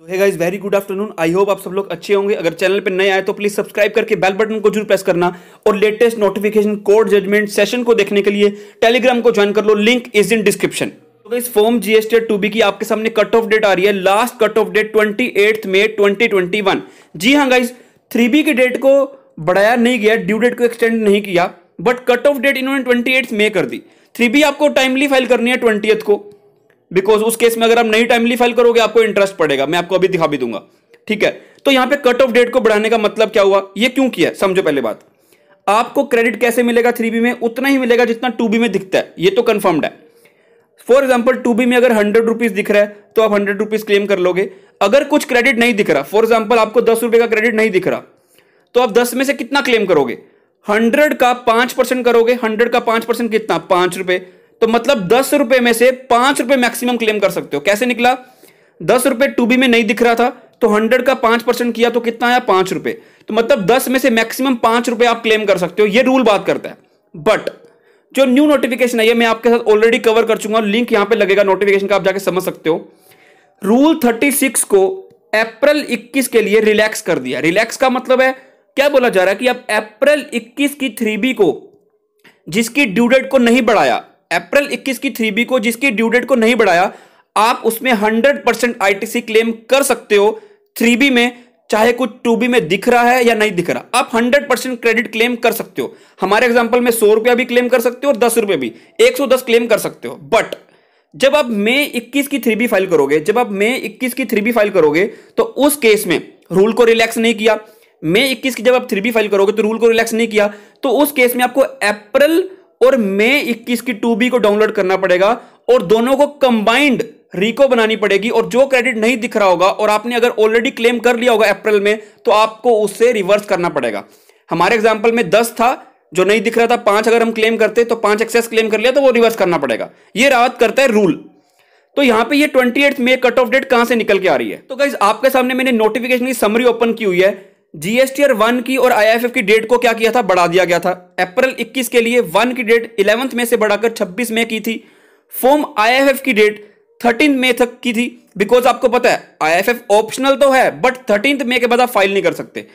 so hey guys very good afternoon I hope आप सब लोग अच्छे होंगे अगर चैनल पर नए आए तो प्लीज सब्सक्राइब करके बेल बटन को जरूर प्रेस करना और latest notification court judgement session को देखने के लिए टेलीग्राम को ज्वाइन कर लो लिंक इज इन डिस्क्रिप्शन तो इस फॉर्म जीएसटी टू बी की आपके सामने कट ऑफ डेट आ रही है last cut off date twenty eight May twenty twenty one जी हाँ गाइज थ्री बी की डेट को बढ़ाया नहीं गया ड्यू डेट को एक्सटेंड नहीं किया बट कट ऑफ डेट इन्होंने ट्वेंटी एट मे कर दी थ्री बी आपको टाइमली फाइल करनी है ट्वेंटी को बिकॉज उस केस में अगर आप नई टाइमली फाइल करोगे आपको इंटरेस्ट पड़ेगा मैं आपको अभी दिखा भी दूंगा ठीक है तो यहां पे कट ऑफ डेट को बढ़ाने का मतलब क्या हुआ ये क्यों किया समझो पहले बात आपको क्रेडिट कैसे मिलेगा थ्री बी में उतना ही मिलेगा जितना टू बी में दिखता है ये तो कन्फर्म्ड है फॉर एग्जाम्पल टू बी में अगर हंड्रेड रुपीज दिख रहा है तो आप हंड्रेड रुपीज क्लेम कर लोगे अगर कुछ क्रेडिट नहीं दिख रहा फॉर एग्जाम्पल आपको दस रुपए का क्रेडिट नहीं दिख रहा तो आप दस में से कितना क्लेम करोगे हंड्रेड का पांच परसेंट करोगे हंड्रेड का पांच परसेंट कितना पांच रुपए तो मतलब दस रुपए में से पांच रुपए मैक्सिमम क्लेम कर सकते हो कैसे निकला दस रुपए टू बी में नहीं दिख रहा था तो हंड्रेड का पांच परसेंट किया तो कितना आया पांच रुपए तो मतलब दस में से मैक्सिमम पांच रुपए आप क्लेम कर सकते हो ये रूल बात करता है बट जो न्यू नोटिफिकेशन है ये मैं आपके साथ ऑलरेडी कवर कर चुका हूं लिंक यहां पे लगेगा नोटिफिकेशन का आप जाके समझ सकते हो रूल सिक्स को अप्रैल इक्कीस के लिए रिलैक्स कर दिया रिलैक्स का मतलब है क्या बोला जा रहा है कि अब अप्रैल इक्कीस की थ्री को जिसकी ड्यू डेट को नहीं बढ़ाया अप्रैल 21 की थ्री बी को जिसकी ड्यू डेट को नहीं बढ़ाया आप उसमें 100 परसेंट आई क्लेम कर सकते हो थ्री बी में चाहे कुछ टू बी में दिख रहा है या नहीं दिख रहा आप 100 परसेंट क्रेडिट क्लेम कर सकते हो हमारे एग्जाम्पल में सौ रुपया भी क्लेम कर सकते हो और दस रुपये भी 110 क्लेम कर सकते हो बट जब आप मे 21 की थ्री बी फाइल करोगे जब आप मे 21 की थ्री बी फाइल करोगे तो उस केस में रूल को रिलैक्स नहीं किया मे 21 की जब आप थ्री बी फाइल करोगे तो रूल को रिलैक्स नहीं किया तो उस केस में आपको अप्रैल और मे 21 की टू बी को डाउनलोड करना पड़ेगा और दोनों को कंबाइंड रिको बनानी पड़ेगी और जो क्रेडिट नहीं दिख रहा होगा और आपने अगर ऑलरेडी क्लेम कर लिया होगा अप्रैल में तो आपको उससे रिवर्स करना पड़ेगा हमारे एग्जाम्पल में दस था जो नहीं दिख रहा था पांच अगर हम क्लेम करते तो पांच एक्सेस क्लेम कर लिया तो वो रिवर्स करना पड़ेगा ये राहत करता है रूल तो यहां पे ये twenty eight May cut off date कहां से निकल के आ रही है तो गाइज आपके सामने मैंने नोटिफिकेशन की समरी ओपन की हुई है जीएसटी ईयर वन की और आईआईएफएफ की डेट को क्या किया था बढ़ा दिया गया था अप्रैल 21 के लिए वन की डेट इलेवंथ में से बढ़ाकर 26 में की थी फॉर्म आईआईएफएफ की डेट थर्टीन मे तक की थी बिकॉज आपको पता है आईएफएफ ऑप्शनल तो है बट थर्टीन मे के बाद आप फाइल नहीं कर सकते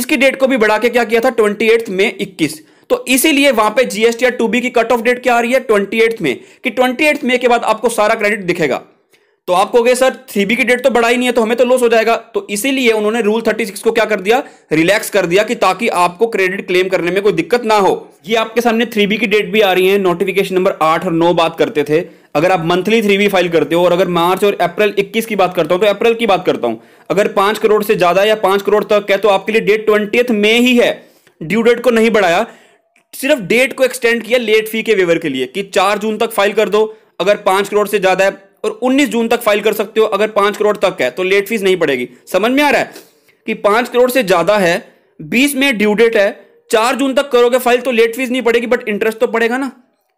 इसकी डेट को भी बढ़ा के क्या किया था ट्वेंटी एट्थ में इक्कीस तो इसीलिए वहां पे जीएसटी टू बी की कट ऑफ डेट क्या आ रही है ट्वेंटी एट्थ में कि ट्वेंटी एट्थ में के बाद आपको सारा क्रेडिट दिखेगा तो आप कहोगे सर थ्री बी की डेट तो बढ़ाई नहीं है तो हमें तो लॉस हो जाएगा तो इसीलिए उन्होंने रूल थर्टी सिक्स को क्या कर दिया रिलैक्स कर दिया कि ताकि आपको क्रेडिट क्लेम करने में कोई दिक्कत ना हो ये आपके सामने थ्री बी की डेट भी आ रही है नोटिफिकेशन नंबर आठ और नौ बात करते थे अगर आप मंथली थ्री बी फाइल करते हो और अगर मार्च और अप्रैल इक्कीस की बात करता हूं तो अप्रैल की बात करता हूं अगर पांच करोड़ से ज्यादा या पांच करोड़ तक है तो आपके लिए डेट ट्वेंटी मे ही है ड्यू डेट को नहीं बढ़ाया सिर्फ डेट को एक्सटेंड किया लेट फी के वेवर के लिए कि चार जून तक फाइल कर दो अगर पांच करोड़ से ज्यादा है और 19 जून तक फाइल कर सकते हो अगर पांच करोड़ तक है तो लेट फीस नहीं पड़ेगी समझ में आ रहा है कि पांच करोड़ से ज्यादा है बीस में ड्यू डेट है चार जून तक करोगे फाइल तो लेट फीस नहीं पड़ेगी बट इंटरेस्ट तो पड़ेगा ना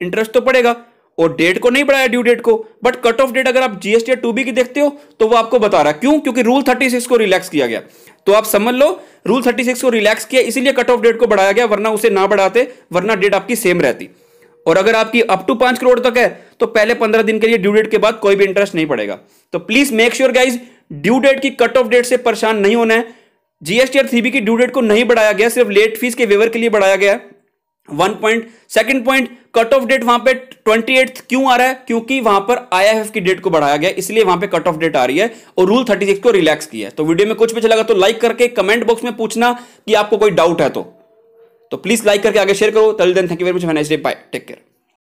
इंटरेस्ट तो पड़ेगा और डेट को नहीं बढ़ाया ड्यू डेट को बट कट ऑफ डेट अगर आप जीएसटी टू बी की देखते हो तो वो आपको बता रहा है क्यों क्योंकि रूल थर्टी सिक्स को रिलैक्स किया गया तो आप समझ लो रूल थर्टी सिक्स को रिलैक्स किया इसीलिए कट ऑफ डेट को बढ़ाया गया वरना उसे ना बढ़ाते वरना डेट आपकी सेम रहती और अगर आपकी अप टू पांच करोड़ तक है तो पहले पंद्रह दिन के लिए ड्यू डेट के बाद कोई भी इंटरेस्ट नहीं पड़ेगा तो please make sure guys due date की कट ऑफ डेट से परेशान नहीं होना है जीएसटी और थ्रीबी की ड्यू डेट को नहीं बढ़ाया गया सिर्फ लेट फीस के वेवर के लिए बढ़ाया गया one point second point cut off date वहां पे ट्वेंटी एट क्यों आ रहा है क्योंकि वहां पर आईएफएफ की डेट को बढ़ाया गया इसलिए वहां पे कट ऑफ डेट आ रही है और रूल थर्टी सिक्स को रिलैक्स किया है तो वीडियो में कुछ भी चला अच्छा तो लाइक करके कमेंट बॉक्स में पूछना कि आपको कोई डाउट है तो तो प्लीज लाइक करके आगे शेयर करो till then thank you very much man day bye take care